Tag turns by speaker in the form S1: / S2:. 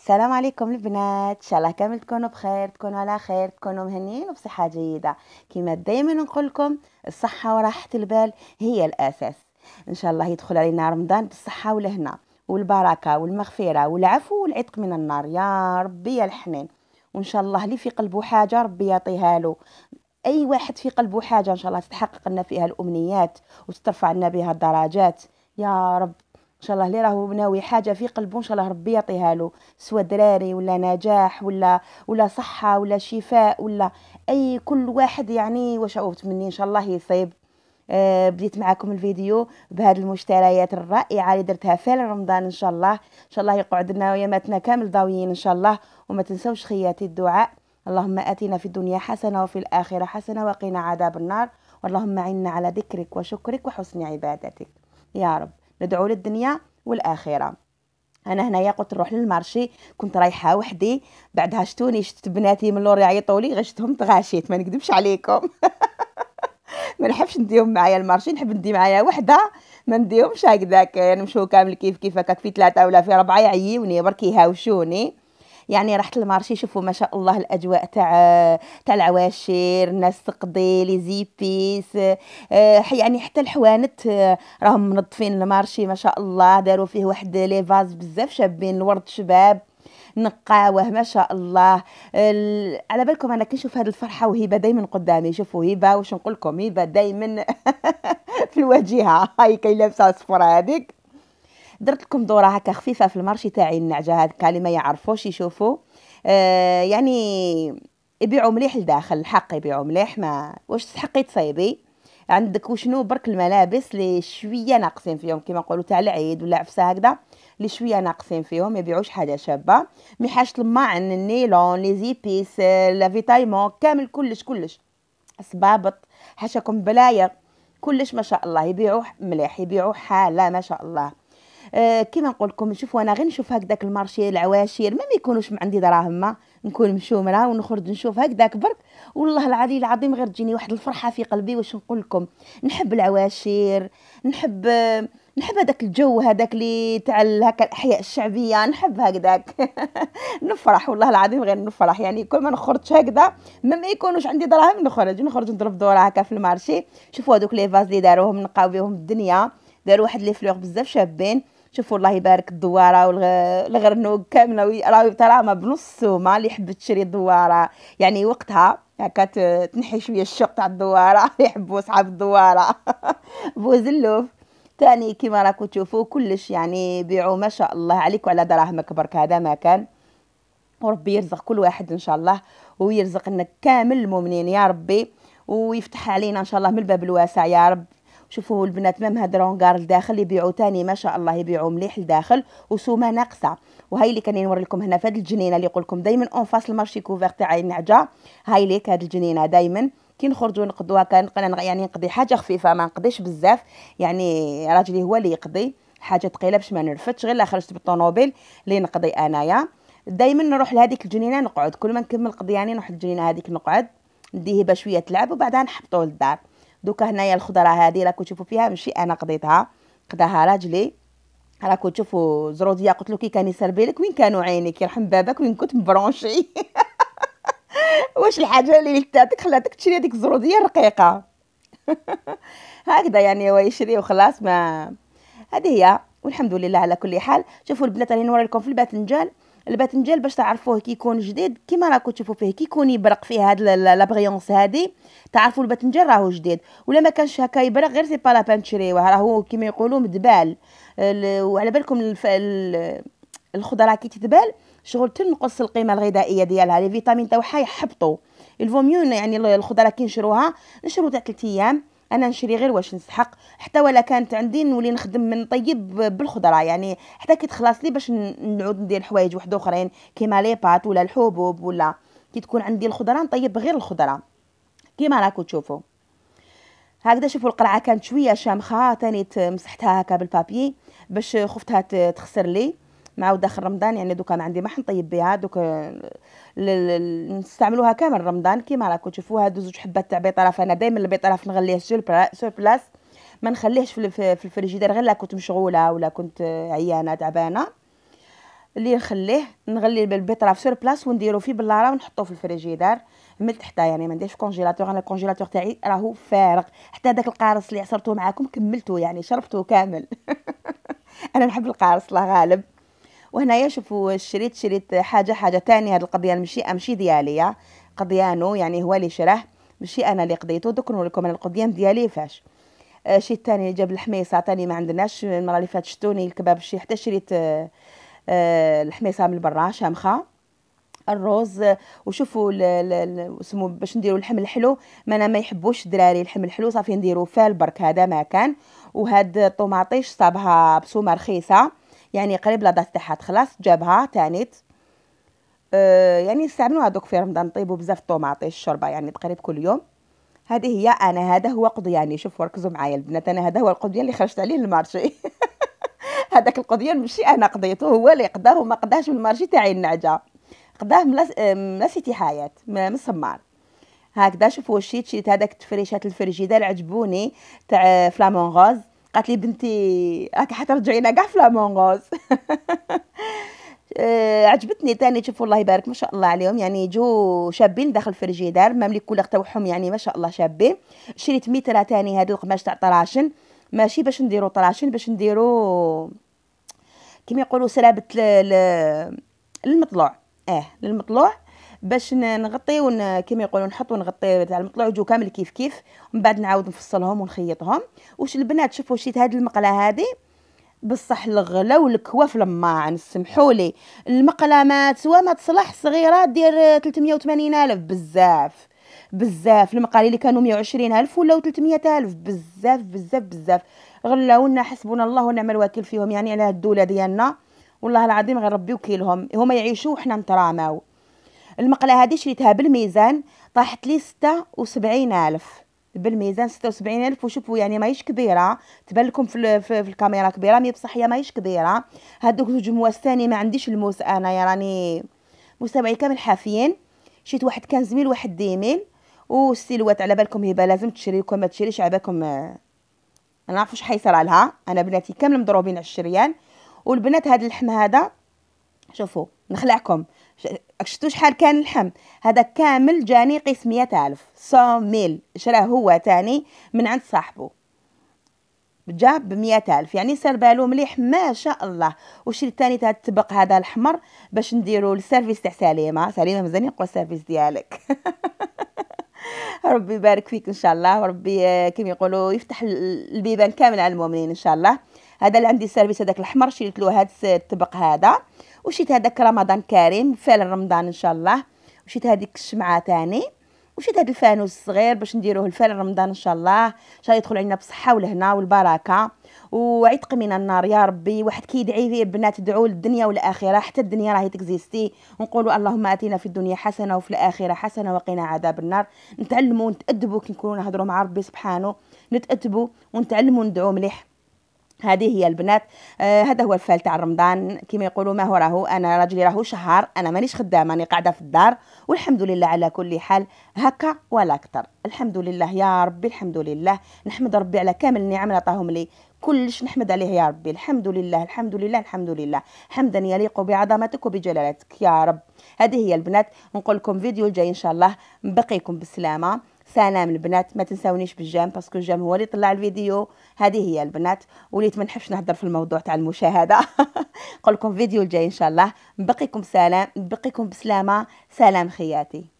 S1: السلام عليكم البنات ان شاء الله كامل تكونوا بخير تكونوا على خير تكونوا مهنيين وبصحه جيده كما دائما نقول لكم الصحه وراحه البال هي الاساس ان شاء الله يدخل علينا رمضان بالصحه والهنا والبركه والمغفره والعفو والعتق من النار يا ربي يا الحنين وان شاء الله اللي في قلبه حاجه ربي يعطيها له اي واحد في قلبه حاجه ان شاء الله تتحقق لنا فيها الامنيات وترفع لنا بها الدرجات يا رب ان شاء الله اللي راهو ناوي حاجه في قلبه ان شاء الله ربي يعطيها له سواء دراري ولا نجاح ولا ولا صحه ولا شفاء ولا اي كل واحد يعني واش مني ان شاء الله يصيب آه بديت معكم الفيديو بهاد المشتريات الرائعه اللي درتها في رمضان ان شاء الله ان شاء الله يقعد لنا ويماتنا كامل ضاويين ان شاء الله وما تنسوش خياتي الدعاء اللهم اتنا في الدنيا حسنه وفي الاخره حسنه وقنا عذاب النار واللهم عنا على ذكرك وشكرك وحسن عبادتك يا رب ندعو للدنيا والآخرة انا هنايا قلت نروح للمارشي كنت رايحه وحدي بعدها شتوني شت بناتي من اللور يعيطوا لي غشتهم تغاشيت ما نكذبش عليكم ما نحبش نديهم معايا المارشي نحب ندي معايا وحده ما نديهمش هكذاك نمشيو كامل كيف كيف هكاك في ثلاثه ولا في ربعه يعيوني برك يهاوشوني يعني رحت المارشي شوفوا ما شاء الله الاجواء تاع تاع العواشر الناس تقضي لي زيبيس آه، يعني حتى الحوانت آه، راهم منظفين المارشي ما شاء الله داروا فيه واحد لي فاز بزاف شابين الورد شباب نقاوه ما شاء الله على بالكم انا كنشوف هذه الفرحه وهبه دائما قدامي شوفوا هبه واش نقول لكم هبه دائما في الواجهه هاي كي لابسه صفر هذيك درت لكم دوره هكا خفيفه في المارشي تاعي النعجه هذا اللي ما يعرفوش يشوفوا آه يعني يبيعوا مليح لداخل الحق يبيعوا مليح ما واش تسحقي تصيبي عندك وشنو برك الملابس اللي شويه ناقصين فيهم كيما نقولوا تاع العيد ولا عفسه هكذا اللي شويه ناقصين فيهم يبيعوش حاجه شابه مي حاجه الماعن النيلون لي زيبيس لافيتايمون كامل كلش كلش صبابط حاشاكم بلاير كلش ما شاء الله يبيعوا مليح يبيعوا حاله ما شاء الله آه كيما نقول لكم شوفوا انا غير نشوف هكذاك المارشي العواشر ما يكونوش عندي دراهم ما نكون مشومره ونخرج نشوف هكذاك برك والله العلي العظيم غير تجيني واحد الفرحه في قلبي واش نقول لكم نحب العواشر نحب نحب هذاك الجو هذاك اللي تاع هكا الاحياء الشعبيه نحب هكذاك نفرح والله العظيم غير نفرح يعني كل ما نخرج هكذا ما يكونوش عندي دراهم نخرج نخرج نضرب دوره هكا في المارشي شوفوا هذوك لي فاز اللي داروهم نقاو بهم الدنيا داروا واحد لي فلوغ بزاف شابين شوفوا الله يبارك الدواره والغرنوق كامله راهي ما بنص السومه اللي حبت تشري الدواره يعني وقتها هكا تنحي شويه الشوق تاع الدواره يحبوا صحاب الدواره بوزلوف تاني كيما راكم تشوفوا كلش يعني بيعوا ما شاء الله عليك وعلى دراهمك برك هذا ما كان وربي يرزق كل واحد ان شاء الله ويرزقنا كامل المؤمنين يا ربي ويفتح علينا ان شاء الله من الباب الواسع يا رب شوفوا البنات مام هاد رونغار لداخل يبيعوا تاني ما شاء الله يبيعوا مليح لداخل وسومه ناقصه وهاي اللي كاني نوري لكم هنا في هاد الجنينه اللي يقول لكم دائما اون فاس المارشي كوفير تاع عين نعجه هاي ليك هاد الجنينه دائما كي نخرجوا نقضوها كان يعني نقضي حاجه خفيفه ما نقضيش بزاف يعني راجلي هو اللي يقضي حاجه ثقيله باش ما نرفدش غير لا خرجت بالطوموبيل اللي نقضي انايا دائما نروح لهذيك الجنينه نقعد كل ما نكمل قضياني يعني نروح الجنينه هذيك نقعد نديه شويه تلعب وبعدها نحطوه للدار دوكا هنايا الخضره هذه راكم تشوفوا فيها ماشي انا قضيتها قداها راجلي راكم تشوفوا زروديه قلت له كي كان يسربي لك وين كانوا عينيك يرحم بابك وين كنت مبرونشي واش الحاجه اللي لتاتك خلاتك تشري هذيك الزروديه الرقيقه هكذا يعني هو يشري وخلاص ما هذه هي والحمد لله على كل حال شوفوا البنات راني نوريكم في الباذنجان الباذنجان باش تعرفوه كيكون جديد كيما راكم تشوفوا فيه كيكون يبرق فيه هاد لابريونس هادي تعرفوا الباذنجان راهو جديد ولا ما كانش هكا يبرق غير سي با لا تشريوه راهو كيما يقولوا مدبال وعلى بالكم الخضره كي تدبال شغل تنقص القيمه الغذائيه ديالها لي فيتامين تاعها يحبطوا الفوميون يعني الخضره كي نشروها نشرو تاع 3 ايام انا نشري غير واش نسحق حتى ولا كانت عندي نولي نخدم من طيب بالخضره يعني حتى كي تخلص لي باش نعود ندير حوايج واحد اخرين كيما لي بات ولا الحبوب ولا كي تكون عندي الخضره نطيب غير الخضره كيما راكم تشوفوا هكذا شوفوا القرعه كانت شويه شامخه تاني مسحتها هكا بالبابي باش خفتها تخسر لي مع داخل رمضان يعني دوكا ما عندي ما حنطيب بها دوك نستعملوها كامل رمضان كيما راكم تشوفوها هادو زوج حبات تاع بيض انا دائما البيض نغليه سور بلاص ما نخليهش في الفريجيدير غير لا كنت مشغوله ولا كنت عيانه تعبانه اللي نخليه نغلي البيض طرف سور بلاس ونديرو فيه بلاره ونحطوه في الفريجيدير من تحت يعني ما نديرش كونجيلاتور انا الكونجيلاتور تاعي راهو فارغ حتى داك القارص اللي عصرته معاكم كملته يعني شربته كامل انا نحب القارص الله غالب وهنا شوفوا شريت شريت حاجه حاجه تانية هذه القضيه ماشي ماشي ديالي قضيانو يعني هو اللي شراه ماشي انا اللي قضيته دوك نوريكم انا القضيان ديالي فاش آه، شي الثاني جاب الحميصه ثاني ما عندناش المره اللي فاتت شتوني الكباب شي حتى شريت آه، آه، الحميصه من برا شامخه الرز وشوفوا سمو باش نديروا اللحم الحلو ما انا ما يحبوش الدراري اللحم الحلو صافي نديروا فال برك هذا ما كان وهاد الطوماطيش صابها بصومه رخيصه يعني قريب لاباس تاعها خلاص جابها تانيت أه يعني نستعملوها دوك في رمضان نطيبو بزاف الطوماطي الشوربه يعني تقريب كل يوم هذه هي انا هذا هو قضياني يعني شوفوا ركزوا معايا البنات انا هذا هو القضيان اللي خرجت عليه المارشي هذاك القضيان ماشي انا قضيته هو اللي قداه وما قداهش من المارشي تاعي النعجه قداه آه، من سيتي حياه من مسمار هكذا شوفوا الشيت شيت هذاك تفريشات الفريجيدار عجبوني تاع آه، فلامون غوز قالت لي بنتي راكي حترجعينا كاع فلامونغوز آه، عجبتني تاني شوف الله يبارك ما شاء الله عليهم يعني جو شابين داخل الفريجيدار كل تاعهم يعني ما شاء الله شابين شريت ميترا تاني هاد القماش تاع طراشن ماشي باش نديرو طراشن باش نديرو كيما يقولوا ل... للمطلوع اه للمطلوع باش نغطيو كيما يقولوا نحطو ونغطي تاع المطلع يجو كامل كيف كيف ومن بعد نعاود نفصلهم ونخيطهم واش البنات شوفوا شيت هذه المقله هذه بصح الغلا والكواف لما سمحوا لي المقله ما سوا ما تصلح صغيره دير 380 الف بزاف بزاف المقالي اللي كانوا 120 الف ولاو 300 الف بزاف بزاف بزاف غلاونا حسبنا الله ونعم الوكيل فيهم يعني على الدوله ديالنا والله العظيم غير ربي وكيلهم هما يعيشوا وحنا نتراماو المقله هذه شريتها بالميزان طاحت لي ستة وسبعين ألف بالميزان ستة وسبعين ألف وشوفوا يعني ماهيش كبيرة تبان لكم في, في, في الكاميرا كبيرة مي بصح هي ماهيش كبيرة هادوك زوج مواس تاني ما عنديش الموس أنايا يعني راني مستمعي كامل حافيين شريت واحد كان زميل واحد ديميل والسيلوات على بالكم هبه لازم لكم ما تشريش على بالكم انا آه، نعرفش شحال لها انا بناتي كامل مضروبين على الشريان والبنات هذا اللحم هذا شوفوا نخلعكم شفتوا شحال كان اللحم هذا كامل جاني قيس مية ألف صون ميل شراه هو تاني من عند صاحبه جاب ب ألف يعني سار بالو مليح ما شاء الله وشريت تاني الطبق هذا الحمر باش نديرو للسيرفيس تاع سليمة سليمة مزالين نقول السيرفيس ديالك ربي يبارك فيك ان شاء الله وربي آه، كيما يقولوا يفتح البيبان كامل على المؤمنين ان شاء الله هذا اللي عندي سيرفيس هذاك الاحمر شريت له هذا الطبق هذا وشيت هذاك رمضان كريم فعلا رمضان ان شاء الله وشيت هذيك الشمعه تاني وشيت هذا الفانوس الصغير باش نديروه لفعل رمضان ان شاء الله ان شاء الله يدخل علينا بالصحه والهنا والبركه وعيد من النار يا ربي واحد كيدعي فيه بنات دعوا للدنيا والاخره حتى الدنيا راهي تكزيستي ونقولوا اللهم اتينا في الدنيا حسنه وفي الاخره حسنه وقنا عذاب النار نتعلموا ونتادبوا كي نكونوا نهضروا مع ربي سبحانه نتادبوا ونتعلموا ندعوا مليح هذه هي البنات آه هذا هو الفال تاع رمضان كما يقولوا ما هو راهو انا راجلي راهو شهر انا مانيش خدامه راني قاعده في الدار والحمد لله على كل حال هكا ولا اكثر الحمد لله يا ربي الحمد لله نحمد ربي على كامل النعم اللي عطاهم لي كلش نحمد عليه يا ربي الحمد لله الحمد لله الحمد لله حمدا يليق بعظمتك وبجلالتك يا رب هذه هي البنات نقول لكم فيديو الجاي ان شاء الله نبقيكم بالسلامه سلام البنات ما تنساونيش بالجام باسكو الجام هو اللي طلع الفيديو هذه هي البنات وليت ما نحبش نهضر في الموضوع تاع المشاهده نقول لكم فيديو الجاي ان شاء الله نبقيكم سلام نبقيكم بسلامه سلام خياتي